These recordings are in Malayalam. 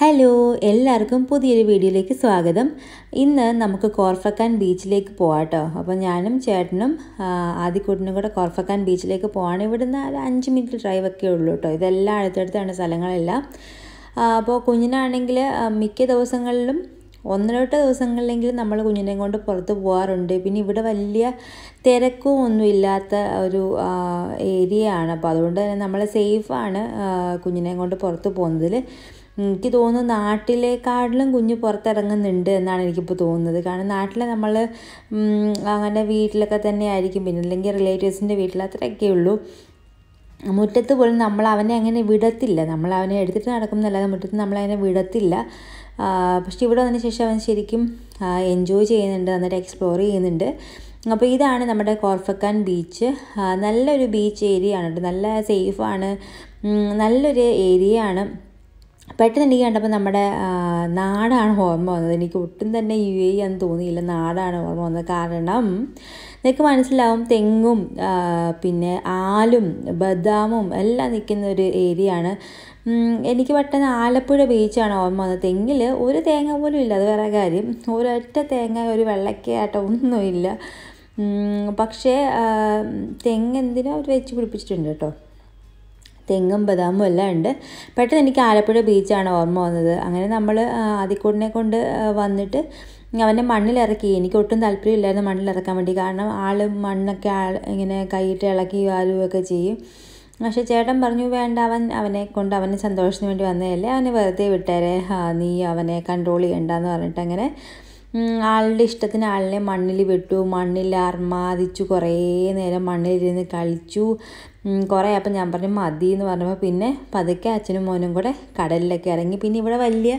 ഹലോ എല്ലാവർക്കും പുതിയൊരു വീഡിയോയിലേക്ക് സ്വാഗതം ഇന്ന് നമുക്ക് കോർഫക്കാൻ ബീച്ചിലേക്ക് പോകാം കേട്ടോ അപ്പോൾ ഞാനും ചേട്ടനും ആദ്യക്കൂട്ടിനും കൂടെ കോർഫക്കാൻ ബീച്ചിലേക്ക് പോവാണ് ഇവിടുന്ന് ഒരു അഞ്ച് മിനിറ്റ് ഡ്രൈവ് ഒക്കെ ഉള്ളൂ കേട്ടോ ഇതെല്ലാം അടുത്തടുത്താണ് സ്ഥലങ്ങളെല്ലാം അപ്പോൾ കുഞ്ഞിനാണെങ്കിൽ മിക്ക ദിവസങ്ങളിലും ഒന്നിലോട്ട് ദിവസങ്ങളിലെങ്കിലും നമ്മൾ കുഞ്ഞിനെ കൊണ്ട് പുറത്ത് പോകാറുണ്ട് പിന്നെ ഇവിടെ വലിയ തിരക്കും ഒന്നുമില്ലാത്ത ഒരു ഏരിയ ആണ് അപ്പോൾ അതുകൊണ്ട് തന്നെ നമ്മൾ സേഫാണ് കുഞ്ഞിനെ കൊണ്ട് പുറത്ത് പോകുന്നതിൽ എനിക്ക് തോന്നുന്നു നാട്ടിലേക്കാട്ടിലും കുഞ്ഞ് പുറത്തിറങ്ങുന്നുണ്ട് എന്നാണ് എനിക്കിപ്പോൾ തോന്നുന്നത് കാരണം നാട്ടിൽ നമ്മൾ അങ്ങനെ വീട്ടിലൊക്കെ തന്നെ ആയിരിക്കും പിന്നെ അല്ലെങ്കിൽ റിലേറ്റീവ്സിൻ്റെ വീട്ടിൽ അത്രയൊക്കെ ഉള്ളൂ മുറ്റത്ത് പോലും നമ്മൾ അവനെ അങ്ങനെ വിടത്തില്ല നമ്മൾ അവനെ എടുത്തിട്ട് നടക്കുന്നതല്ലാതെ മുറ്റത്ത് നമ്മൾ അവനെ വിടത്തില്ല പക്ഷെ ഇവിടെ വന്നതിന് ശേഷം അവൻ ശരിക്കും എൻജോയ് ചെയ്യുന്നുണ്ട് എന്നിട്ട് എക്സ്പ്ലോർ ചെയ്യുന്നുണ്ട് അപ്പോൾ ഇതാണ് നമ്മുടെ കോർഫക്കാൻ ബീച്ച് നല്ലൊരു ബീച്ച് ഏരിയ ആണ് കേട്ടോ നല്ല സേഫാണ് നല്ലൊരു ഏരിയയാണ് പെട്ടെന്ന് എനിക്ക് കണ്ടപ്പോൾ നമ്മുടെ നാടാണ് ഓർമ്മ വന്നത് എനിക്ക് ഒട്ടും തന്നെ യു എ എന്ന് തോന്നിയില്ല നാടാണ് ഓർമ്മ വന്നത് കാരണം നിങ്ങൾക്ക് മനസ്സിലാവും തെങ്ങും പിന്നെ ആലും ബദാമും എല്ലാം നിൽക്കുന്ന ഒരു ഏരിയ ആണ് എനിക്ക് പെട്ടെന്ന് ആലപ്പുഴ ബീച്ചാണ് ഓർമ്മ വന്നത് തെങ്ങിൽ ഒരു തേങ്ങ പോലും ഇല്ല അത് വേറെ കാര്യം ഒരൊറ്റ തേങ്ങ ഒരു വെള്ളക്കയായിട്ടോ ഒന്നുമില്ല പക്ഷേ തെങ്ങ് എന്തിനോ അവർ വെച്ച് പിടിപ്പിച്ചിട്ടുണ്ട് കേട്ടോ തെങ്ങും ബദാമും എല്ലാം ഉണ്ട് പെട്ടെന്ന് എനിക്ക് ആലപ്പുഴ ബീച്ചാണ് ഓർമ്മ വന്നത് അങ്ങനെ നമ്മൾ ആദിക്കൂടിനെ കൊണ്ട് വന്നിട്ട് അവനെ മണ്ണിലിറക്കി എനിക്ക് ഒട്ടും താല്പര്യമില്ലായിരുന്നു മണ്ണിലിറക്കാൻ വേണ്ടി കാരണം ആൾ മണ്ണൊക്കെ ആൾ ഇങ്ങനെ കൈയിട്ട് ഇളക്കി വാരുകയൊക്കെ ചെയ്യും പക്ഷേ ചേട്ടൻ പറഞ്ഞു വേണ്ട അവൻ അവനെ കൊണ്ട് അവന് സന്തോഷത്തിന് വേണ്ടി വന്നതല്ലേ അവനെ വെറുതെ വിട്ടേരെ നീ അവനെ കൺട്രോൾ ചെയ്യണ്ടെന്ന് പറഞ്ഞിട്ട് അങ്ങനെ ആളുടെ ഇഷ്ടത്തിന് ആളിനെ മണ്ണിൽ വിട്ടു മണ്ണിൽ അർമാദിച്ചു കുറേ നേരം മണ്ണിലിരുന്ന് കളിച്ചു കുറേ അപ്പം ഞാൻ പറഞ്ഞു മതി എന്ന് പറഞ്ഞപ്പോൾ പിന്നെ പതുക്കെ അച്ഛനും മോനും കൂടെ കടലിലൊക്കെ ഇറങ്ങി പിന്നെ ഇവിടെ വലിയ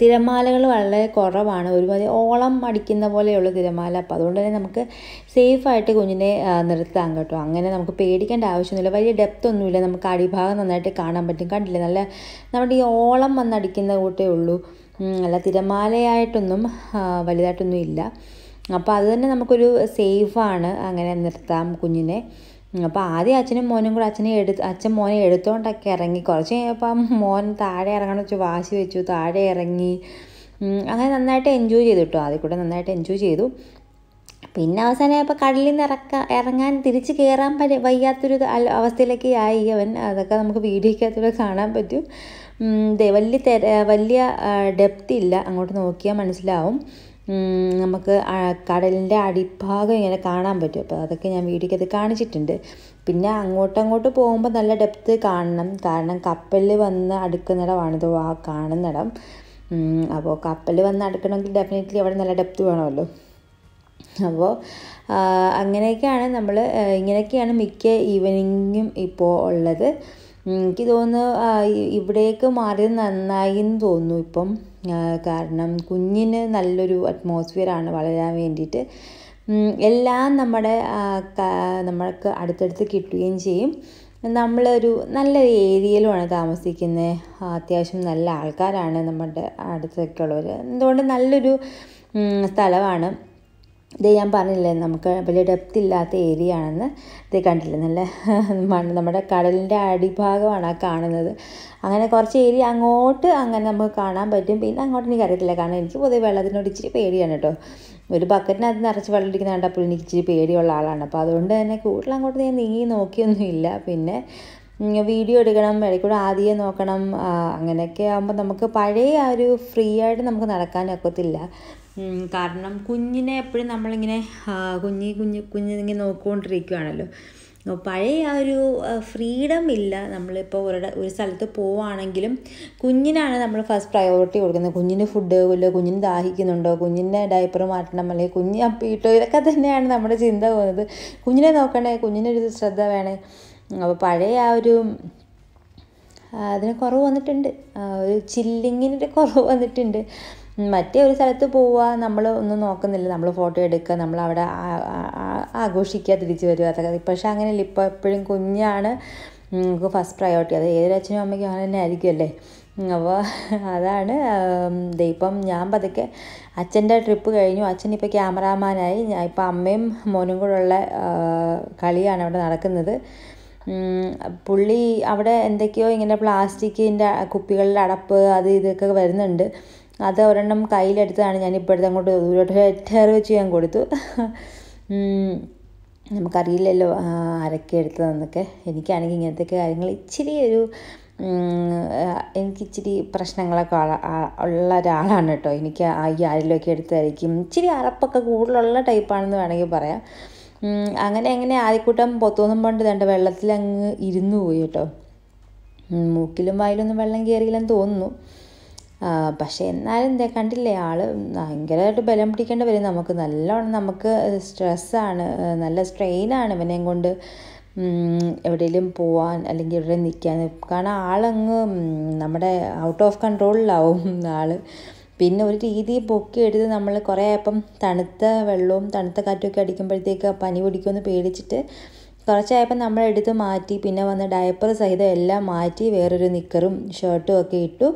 തിരമാലകൾ വളരെ കുറവാണ് ഒരുപാട് ഓളം അടിക്കുന്ന പോലെയുള്ള തിരമാല അപ്പോൾ അതുകൊണ്ട് തന്നെ നമുക്ക് സേഫായിട്ട് കുഞ്ഞിനെ നിർത്താം കേട്ടോ അങ്ങനെ നമുക്ക് പേടിക്കേണ്ട ആവശ്യമൊന്നുമില്ല വലിയ ഡെപ്ത് ഒന്നുമില്ല നമുക്ക് അടിഭാഗം നന്നായിട്ട് കാണാൻ പറ്റും കണ്ടില്ലേ നല്ല നമ്മുടെ ഈ ഓളം വന്നടിക്കുന്ന കൂട്ടേ ഉള്ളൂ അല്ല തിരമാലയായിട്ടൊന്നും വലുതായിട്ടൊന്നും ഇല്ല അപ്പോൾ അത് തന്നെ നമുക്കൊരു സേഫാണ് അങ്ങനെ നിർത്താം കുഞ്ഞിനെ അപ്പോൾ ആദ്യം അച്ഛനും മോനും കൂടെ അച്ഛനെ എടുത്ത് അച്ഛൻ മോനെ എടുത്തോണ്ടൊക്കെ ഇറങ്ങി കുറച്ച് കഴിഞ്ഞപ്പം മോൻ താഴെ ഇറങ്ങണം വെച്ച് വാശി വെച്ചു താഴെ ഇറങ്ങി അങ്ങനെ നന്നായിട്ട് എൻജോയ് ചെയ്തു കേട്ടോ ആദ്യം കൂടെ നന്നായിട്ട് എൻജോയ് ചെയ്തു പിന്നെ അവസാനം ഇപ്പോൾ കടലിൽ നിന്ന് ഇറക്ക ഇറങ്ങാൻ തിരിച്ച് കയറാൻ പറ്റ വയ്യാത്തൊരു അവസ്ഥയിലേക്ക് ആയി അവൻ അതൊക്കെ നമുക്ക് വീഡിയോക്കകത്തൂടെ കാണാൻ പറ്റും വലിയ തെര വലിയ ഡെപ്ത് ഇല്ല അങ്ങോട്ട് നോക്കിയാൽ മനസ്സിലാവും നമുക്ക് കടലിൻ്റെ അടിഭാഗം ഇങ്ങനെ കാണാൻ പറ്റും അപ്പോൾ അതൊക്കെ ഞാൻ അത് കാണിച്ചിട്ടുണ്ട് പിന്നെ അങ്ങോട്ടും പോകുമ്പോൾ നല്ല ഡെപ്ത്ത് കാണണം കാരണം കപ്പലിൽ വന്ന് അടുക്കുന്നിടമാണിത് ആ കാണുന്നിടം അപ്പോൾ കപ്പൽ വന്ന് അടുക്കണമെങ്കിൽ ഡെഫിനറ്റ്ലി അവിടെ നല്ല ഡെപ്ത്ത് വേണമല്ലോ അപ്പോൾ അങ്ങനെയൊക്കെയാണ് നമ്മൾ ഇങ്ങനെയൊക്കെയാണ് മിക്ക ഈവനിങ്ങും ഇപ്പോൾ ഉള്ളത് എനിക്ക് തോന്നുന്നു ഇവിടേക്ക് മാറിയത് നന്നായി എന്ന് തോന്നുന്നു ഇപ്പം കാരണം കുഞ്ഞിന് നല്ലൊരു അറ്റ്മോസ്ഫിയറാണ് വളരാൻ വേണ്ടിയിട്ട് എല്ലാം നമ്മുടെ നമ്മൾക്ക് അടുത്തടുത്ത് കിട്ടുകയും ചെയ്യും നമ്മളൊരു നല്ലൊരു ഏരിയയിലുമാണ് താമസിക്കുന്നത് അത്യാവശ്യം നല്ല ആൾക്കാരാണ് നമ്മുടെ അടുത്തൊക്കെ ഉള്ളവർ എന്തുകൊണ്ട് നല്ലൊരു സ്ഥലമാണ് ഇത് ഞാൻ പറഞ്ഞില്ലേ നമുക്ക് വലിയ ഡെപ്ത് ഇല്ലാത്ത ഏരിയ ആണെന്ന് ഇത് കണ്ടില്ല നല്ല മണ്ണ് നമ്മുടെ കടലിൻ്റെ അടിഭാഗമാണ് ആ കാണുന്നത് അങ്ങനെ കുറച്ച് ഏരിയ അങ്ങോട്ട് അങ്ങനെ നമുക്ക് കാണാൻ പറ്റും പിന്നെ അങ്ങോട്ട് എനിക്ക് അറിയത്തില്ല കാരണം എനിക്ക് പൊതുവെ വെള്ളത്തിനോട് ഇച്ചിരി പേടിയാണ് കേട്ടോ ഒരു ബക്കറ്റിനകത്ത് നിറച്ച് വെള്ളം ഇരിക്കുന്ന കണ്ടപ്പോൾ എനിക്ക് ഇച്ചിരി പേടിയുള്ള ആളാണ് അപ്പോൾ അതുകൊണ്ട് തന്നെ കൂടുതൽ അങ്ങോട്ട് ഞാൻ നീങ്ങി നോക്കിയൊന്നുമില്ല പിന്നെ വീഡിയോ എടുക്കണം ഇടയ്ക്കൂടെ ആദ്യം നോക്കണം അങ്ങനെയൊക്കെ ആകുമ്പോൾ നമുക്ക് പഴയ ആ ഒരു ഫ്രീ ആയിട്ട് നമുക്ക് നടക്കാനൊക്കത്തില്ല കാരണം കുഞ്ഞിനെ എപ്പോഴും നമ്മളിങ്ങനെ കുഞ്ഞി കുഞ്ഞ് കുഞ്ഞിങ്ങനെ നോക്കിക്കൊണ്ടിരിക്കുകയാണല്ലോ പഴയ ആ ഒരു ഫ്രീഡം ഇല്ല നമ്മളിപ്പോൾ ഒരു ഒരു സ്ഥലത്ത് പോവുകയാണെങ്കിലും കുഞ്ഞിനാണ് നമ്മൾ ഫസ്റ്റ് പ്രയോറിറ്റി കൊടുക്കുന്നത് കുഞ്ഞിന് ഫുഡ് ഇല്ല കുഞ്ഞിന് ദാഹിക്കുന്നുണ്ടോ കുഞ്ഞിൻ്റെ ഡയപ്പർ മാറ്റണം അല്ലെങ്കിൽ കുഞ്ഞ് അപ്പീട്ടോ ഇതൊക്കെ തന്നെയാണ് നമ്മുടെ ചിന്ത പോകുന്നത് കുഞ്ഞിനെ നോക്കണേ കുഞ്ഞിനൊരു ശ്രദ്ധ വേണേ അപ്പോൾ പഴയ ആ ഒരു അതിന് കുറവ് വന്നിട്ടുണ്ട് ഒരു ചില്ലിങ്ങിൻ്റെ കുറവ് വന്നിട്ടുണ്ട് മറ്റേ ഒരു സ്ഥലത്ത് പോവുക നമ്മൾ ഒന്നും നോക്കുന്നില്ല നമ്മൾ ഫോട്ടോ എടുക്കുക നമ്മൾ അവിടെ ആഘോഷിക്കുക തിരിച്ച് വരിക അതൊക്കെ പക്ഷേ അങ്ങനെയല്ല ഇപ്പോൾ എപ്പോഴും കുഞ്ഞാണ് നമുക്ക് ഫസ്റ്റ് പ്രയോറിറ്റി അത് അച്ഛനും അമ്മയ്ക്കും അങ്ങനെ തന്നെ ആയിരിക്കുമല്ലേ അപ്പോൾ അതാണ് ഇപ്പം ഞാൻ പതുക്കെ അച്ഛൻ്റെ ട്രിപ്പ് കഴിഞ്ഞു അച്ഛൻ ഇപ്പോൾ ക്യാമറാമാനായി ഞാൻ ഇപ്പം അമ്മയും മോനും ഉള്ള കളിയാണ് അവിടെ നടക്കുന്നത് പുള്ളി അവിടെ എന്തൊക്കെയോ ഇങ്ങനെ പ്ലാസ്റ്റിക്കിൻ്റെ കുപ്പികളിൽ അടപ്പ് അത് ഇതൊക്കെ വരുന്നുണ്ട് അത് ഒരെണ്ണം കയ്യിലെടുത്തതാണ് ഞാൻ ഇപ്പോഴത്തെ അങ്ങോട്ട് ഒരൊറ്റയർ വെച്ച് ഞാൻ കൊടുത്തു നമുക്കറിയില്ലല്ലോ അരക്കെ എടുത്തതെന്നൊക്കെ എനിക്കാണെങ്കിൽ ഇങ്ങനത്തെ കാര്യങ്ങൾ ഇച്ചിരി ഒരു എനിക്ക് ഇച്ചിരി പ്രശ്നങ്ങളൊക്കെ ഉള്ള ഒരാളാണ് കേട്ടോ എനിക്ക് ഈ ആരിലൊക്കെ എടുത്തായിരിക്കും ഇച്ചിരി അറപ്പൊക്കെ കൂടുതലുള്ള ടൈപ്പാണെന്ന് വേണമെങ്കിൽ പറയാം അങ്ങനെ അങ്ങനെ ആദ്യക്കൂട്ടം പൊത്തൊന്നും പണ്ട് തണ്ട് വെള്ളത്തിൽ അങ്ങ് ഇരുന്നു പോയി കേട്ടോ മൂക്കിലും വായിലൊന്നും വെള്ളം കയറിയില്ലെന്ന് തോന്നുന്നു പക്ഷേ എന്നാലും എന്താ കണ്ടില്ലേ ആൾ ഭയങ്കരമായിട്ട് ബലം പിടിക്കേണ്ടി വരും നമുക്ക് നല്ലോണം നമുക്ക് സ്ട്രെസ്സാണ് നല്ല സ്ട്രെയിനാണ് ഇവനെയും കൊണ്ട് എവിടെയെങ്കിലും പോവാൻ അല്ലെങ്കിൽ എവിടെ നിൽക്കാൻ കാരണം ആളങ്ങ് നമ്മുടെ ഔട്ട് ഓഫ് കൺട്രോളിലാവും ആൾ പിന്നെ ഒരു രീതിയിൽ പൊക്കി എടുത്ത് നമ്മൾ കുറേ അപ്പം തണുത്ത വെള്ളവും തണുത്ത കാറ്റുമൊക്കെ അടിക്കുമ്പോഴത്തേക്ക് പനി പിടിക്കുമെന്ന് പേടിച്ചിട്ട് കുറച്ചായപ്പം നമ്മൾ മാറ്റി പിന്നെ വന്ന് ഡയപ്പർ സഹിതം എല്ലാം മാറ്റി വേറൊരു നിക്കറും ഷർട്ടും ഒക്കെ ഇട്ടു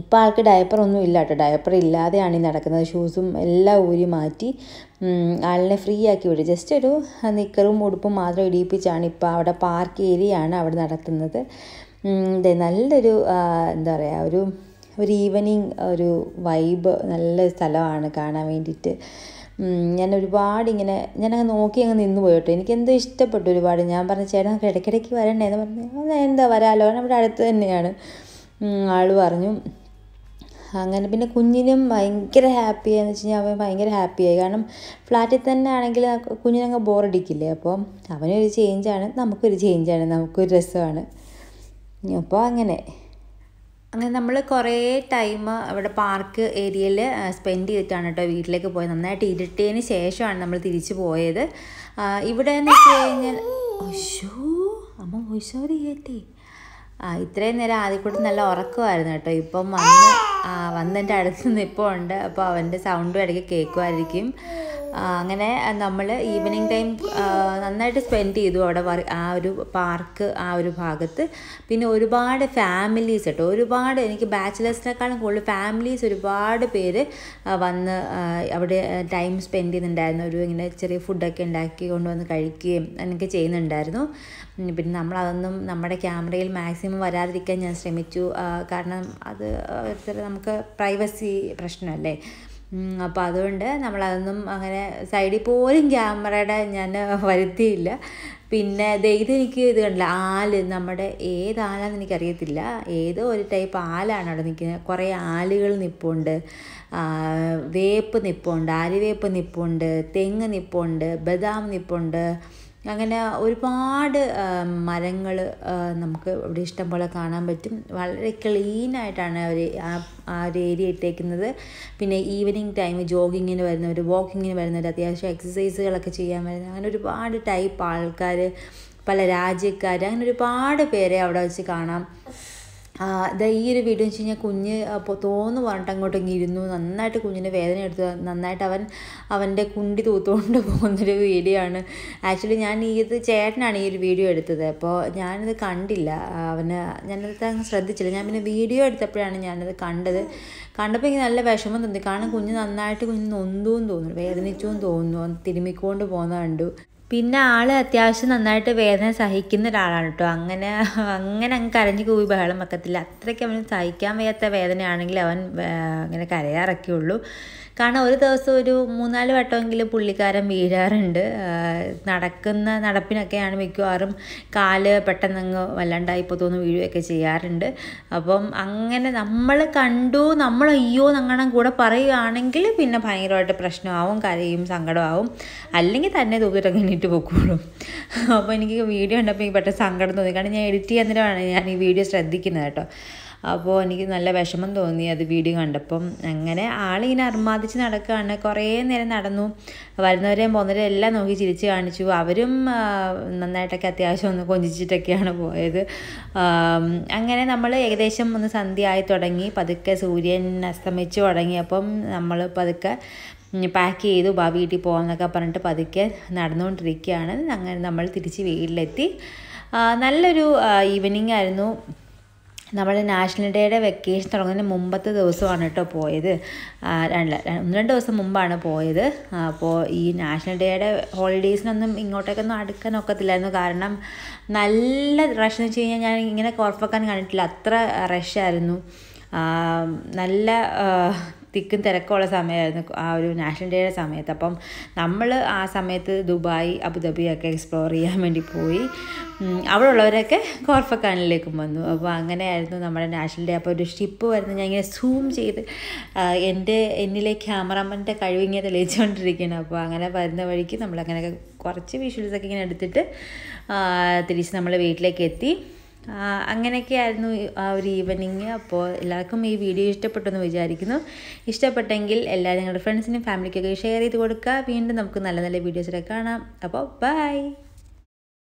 ഇപ്പം ആൾക്ക് ഡയപ്പർ ഒന്നും ഇല്ല കേട്ടോ ഡയപ്പർ ഇല്ലാതെയാണ് ഈ നടക്കുന്നത് ഷൂസും എല്ലാം ഊരി മാറ്റി ആളിനെ ഫ്രീ ആക്കി വിടും ജസ്റ്റ് ഒരു നിക്കറും ഉടുപ്പും മാത്രം ഇടിയിപ്പിച്ചാണ് ഇപ്പോൾ അവിടെ പാർക്ക് ഏരിയയാണ് അവിടെ നടത്തുന്നത് നല്ലൊരു എന്താ പറയുക ഒരു ഒരു ഈവനിങ് ഒരു വൈബ് നല്ല സ്ഥലമാണ് കാണാൻ വേണ്ടിയിട്ട് ഞാൻ ഒരുപാട് ഇങ്ങനെ അങ്ങ് നോക്കി അങ്ങ് നിന്ന് പോയിട്ടോ എനിക്ക് എന്തോ ഇഷ്ടപ്പെട്ടു ഒരുപാട് ഞാൻ പറഞ്ഞു ചേട്ടൻ ഇടയ്ക്കിടയ്ക്ക് വരണ്ടേന്ന് പറഞ്ഞു എന്താ വരാലോ നമ്മുടെ അടുത്ത് തന്നെയാണ് ആൾ പറഞ്ഞു അങ്ങനെ പിന്നെ കുഞ്ഞിനും ഭയങ്കര ഹാപ്പി എന്ന് വെച്ച് കഴിഞ്ഞാൽ അവൻ ഭയങ്കര ഹാപ്പിയായി കാരണം ഫ്ലാറ്റിൽ തന്നെ ആണെങ്കിൽ കുഞ്ഞിനങ്ങ് ബോറടിക്കില്ലേ അപ്പോൾ അവനൊരു ചേഞ്ചാണ് നമുക്കൊരു ചേഞ്ചാണ് നമുക്കൊരു രസമാണ് അപ്പോൾ അങ്ങനെ അങ്ങനെ നമ്മൾ കുറേ ടൈം അവിടെ പാർക്ക് ഏരിയയിൽ സ്പെൻഡ് ചെയ്തിട്ടാണ് കേട്ടോ വീട്ടിലേക്ക് പോയത് നന്നായിട്ട് ഇരുട്ടിയതിന് ശേഷമാണ് നമ്മൾ തിരിച്ചു പോയത് ഇവിടെ എന്ന് വെച്ച് കഴിഞ്ഞാൽ ഓശോ അമ്മ ഒശോറി കേട്ടേ ആ ഇത്രയും നേരം ആദ്യക്കൂടെ നല്ല ഉറക്കമായിരുന്നു കേട്ടോ ഇപ്പം വന്ന് വന്നെൻ്റെ അടുത്ത് ഉണ്ട് അപ്പോൾ അവൻ്റെ സൗണ്ടും ഇടയ്ക്ക് കേൾക്കുമായിരിക്കും അങ്ങനെ നമ്മൾ ഈവനിങ് ടൈം നന്നായിട്ട് സ്പെൻഡ് ചെയ്തു അവിടെ ആ ഒരു പാർക്ക് ആ ഒരു ഭാഗത്ത് പിന്നെ ഒരുപാട് ഫാമിലീസ് കേട്ടോ ഒരുപാട് എനിക്ക് ബാച്ചിലേഴ്സിനേക്കാളും കൂടുതൽ ഫാമിലീസ് ഒരുപാട് പേര് വന്ന് അവിടെ ടൈം സ്പെൻഡ് ചെയ്യുന്നുണ്ടായിരുന്നു ഒരു ഇങ്ങനെ ചെറിയ ഫുഡൊക്കെ ഉണ്ടാക്കി കൊണ്ടുവന്ന് കഴിക്കുകയും എനിക്ക് ചെയ്യുന്നുണ്ടായിരുന്നു പിന്നെ നമ്മളതൊന്നും നമ്മുടെ ക്യാമറയിൽ മാക്സിമം വരാതിരിക്കാൻ ഞാൻ ശ്രമിച്ചു കാരണം അത് നമുക്ക് പ്രൈവസി പ്രശ്നമല്ലേ അപ്പോൾ അതുകൊണ്ട് നമ്മളതൊന്നും അങ്ങനെ സൈഡിൽ പോലും ക്യാമറയുടെ ഞാൻ വരുത്തിയില്ല പിന്നെ ഇത് എനിക്ക് ഇത് കണ്ടില്ല ആല് നമ്മുടെ ഏത് ആലാന്ന് എനിക്കറിയത്തില്ല ഏതോ ഒരു ടൈപ്പ് ആലാണ് അവിടെ നിൽക്കുന്നത് കുറേ ആലുകൾ നിപ്പുണ്ട് വേപ്പ് നിപ്പുണ്ട് ആലുവേപ്പ് നിപ്പുണ്ട് തെങ്ങ് നിപ്പുണ്ട് ബദാം നിപ്പുണ്ട് അങ്ങനെ ഒരുപാട് മരങ്ങൾ നമുക്ക് ഇവിടെ ഇഷ്ടം പോലെ കാണാൻ പറ്റും വളരെ ക്ലീനായിട്ടാണ് അവർ ആ ഒരു ഏരിയ ഇട്ടേക്കുന്നത് പിന്നെ ഈവനിങ് ടൈം ജോഗിങ്ങിന് വരുന്നവർ വാക്കിങ്ങിന് വരുന്നവർ അത്യാവശ്യം എക്സസൈസുകളൊക്കെ ചെയ്യാൻ വരുന്നത് അങ്ങനെ ഒരുപാട് ടൈപ്പ് ആൾക്കാർ പല രാജ്യക്കാർ അങ്ങനെ ഒരുപാട് പേരെ അവിടെ വെച്ച് കാണാം ഇതാ ഈ ഒരു വീഡിയോ വെച്ച് കഴിഞ്ഞാൽ കുഞ്ഞ് തോന്നു പറഞ്ഞിട്ട് അങ്ങോട്ട് ഇങ്ങനെ ഇരുന്നു നന്നായിട്ട് കുഞ്ഞിൻ്റെ വേദന എടുത്തു നന്നായിട്ട് അവൻ അവൻ്റെ കുണ്ടി തൂത്തുകൊണ്ട് പോകുന്നൊരു വീഡിയോ ആണ് ആക്ച്വലി ഞാൻ ഈ ഇത് ചേട്ടനാണ് ഈ ഒരു വീഡിയോ എടുത്തത് അപ്പോൾ ഞാനിത് കണ്ടില്ല അവന് ഞാനത് അങ്ങ് ശ്രദ്ധിച്ചില്ല ഞാൻ പിന്നെ വീഡിയോ എടുത്തപ്പോഴാണ് ഞാനത് കണ്ടത് കണ്ടപ്പോൾ എനിക്ക് നല്ല വിഷമം തോന്നി കാരണം കുഞ്ഞ് നന്നായിട്ട് കുഞ്ഞ് നൊന്തുമെന്ന് തോന്നുന്നു വേദനിച്ചു എന്ന് തോന്നുന്നു തിരുമിക്കൊണ്ട് പോകുന്ന കണ്ടു പിന്നെ ആൾ അത്യാവശ്യം നന്നായിട്ട് വേദന സഹിക്കുന്ന ഒരാളാണ് കേട്ടോ അങ്ങനെ അങ്ങനെ അങ്ങ് കരഞ്ഞു കൂവി ബഹളം വെക്കത്തില്ല അത്രയ്ക്ക് അവന് സഹിക്കാൻ വയ്യാത്ത വേദനയാണെങ്കിൽ അവൻ അങ്ങനെ കരയാറൊക്കെയുള്ളൂ കാരണം ഒരു ദിവസം ഒരു മൂന്നാല് വട്ടമെങ്കിലും പുള്ളിക്കാരൻ വീഴാറുണ്ട് നടക്കുന്ന നടപ്പിനൊക്കെയാണ് മിക്കവാറും കാല് പെട്ടെന്നങ്ങ് വല്ലാണ്ടായി പൊത്തോന്ന് വീഴുകയൊക്കെ ചെയ്യാറുണ്ട് അപ്പം അങ്ങനെ നമ്മൾ കണ്ടു നമ്മൾ അയ്യോ നങ്ങണം കൂടെ പറയുകയാണെങ്കിൽ പിന്നെ ഭയങ്കരമായിട്ട് പ്രശ്നമാവും കരയും സങ്കടമാവും അല്ലെങ്കിൽ തന്നെ തൂക്കിട്ടൊക്കെ എണീറ്റ് പൊക്കോളൂ അപ്പോൾ എനിക്ക് വീഡിയോ ഉണ്ടപ്പോൾ എനിക്ക് പെട്ടെന്ന് സങ്കടം തോന്നി കാരണം ഞാൻ എഡിറ്റ് ചെയ്യാൻ നേരമാണ് ഞാൻ ഈ വീഡിയോ ശ്രദ്ധിക്കുന്നത് കേട്ടോ അപ്പോൾ എനിക്ക് നല്ല വിഷമം തോന്നി അത് വീഡിയോ കണ്ടപ്പം അങ്ങനെ ആളിങ്ങനെ അർമാദിച്ച് നടക്കുകയാണ് കുറേ നേരം നടന്നു വരുന്നവരെയും പോകുന്നവരെയും എല്ലാം നോക്കി ചിരിച്ച് കാണിച്ചു അവരും നന്നായിട്ടൊക്കെ അത്യാവശ്യം ഒന്ന് കൊഞ്ചിച്ചിട്ടൊക്കെയാണ് പോയത് അങ്ങനെ നമ്മൾ ഏകദേശം ഒന്ന് സന്ധ്യയായി തുടങ്ങി പതുക്കെ സൂര്യൻ അസ്തമിച്ചു തുടങ്ങിയപ്പം നമ്മൾ പതുക്കെ പാക്ക് ചെയ്തു ബാ വീട്ടിൽ പോകാമെന്നൊക്കെ പറഞ്ഞിട്ട് പതുക്കെ നടന്നുകൊണ്ടിരിക്കുകയാണ് അങ്ങനെ നമ്മൾ തിരിച്ച് വീട്ടിലെത്തി നല്ലൊരു ഈവനിങ് ആയിരുന്നു നമ്മുടെ നാഷണൽ ഡേയുടെ വെക്കേഷൻ തുടങ്ങുന്നതിന് മുമ്പത്തെ ദിവസമാണ് കേട്ടോ പോയത് രണ്ട് ഒന്ന് രണ്ട് ദിവസം മുമ്പാണ് പോയത് അപ്പോൾ ഈ നാഷണൽ ഡേയുടെ ഹോളിഡേയ്സിനൊന്നും ഇങ്ങോട്ടേക്കൊന്നും അടുക്കാൻ ഒക്കത്തില്ലായിരുന്നു കാരണം നല്ല റഷ് എന്ന് വെച്ച് കഴിഞ്ഞാൽ ഞാൻ ഇങ്ങനെ കുറപ്പൊക്കാൻ കണ്ടിട്ടില്ല അത്ര റഷായിരുന്നു നല്ല തിക്കും തിരക്കുള്ള സമയമായിരുന്നു ആ ഒരു നാഷണൽ ഡേയുടെ സമയത്ത് അപ്പം നമ്മൾ ആ സമയത്ത് ദുബായ് ഒക്കെ എക്സ്പ്ലോർ ചെയ്യാൻ വേണ്ടി പോയി അവിടെ ഉള്ളവരൊക്കെ കോർഫക്കാനിലേക്കും വന്നു അപ്പോൾ അങ്ങനെയായിരുന്നു നമ്മുടെ നാഷണൽ ഡേ അപ്പോൾ ഒരു ഷിപ്പ് വരുന്നത് ഞാൻ ഇങ്ങനെ സൂം ചെയ്ത് എൻ്റെ എന്നിലെ ക്യാമറമാൻ്റെ കഴിവിങ്ങനെ തെളിയിച്ചുകൊണ്ടിരിക്കുകയാണ് അപ്പോൾ അങ്ങനെ വരുന്ന വഴിക്ക് നമ്മളങ്ങനെയൊക്കെ കുറച്ച് വിഷ്വൽസൊക്കെ ഇങ്ങനെ എടുത്തിട്ട് തിരിച്ച് നമ്മൾ വീട്ടിലേക്ക് എത്തി അങ്ങനെയൊക്കെയായിരുന്നു ആ ഒരു ഈവനിങ് അപ്പോൾ എല്ലാവർക്കും ഈ വീഡിയോ ഇഷ്ടപ്പെട്ടു എന്ന് വിചാരിക്കുന്നു ഇഷ്ടപ്പെട്ടെങ്കിൽ എല്ലാ നിങ്ങളുടെ ഫ്രണ്ട്സിനും ഫാമിലിക്കൊക്കെ ഷെയർ ചെയ്ത് കൊടുക്കുക വീണ്ടും നമുക്ക് നല്ല നല്ല വീഡിയോസിലൊക്കെ കാണാം അപ്പോൾ ബൈ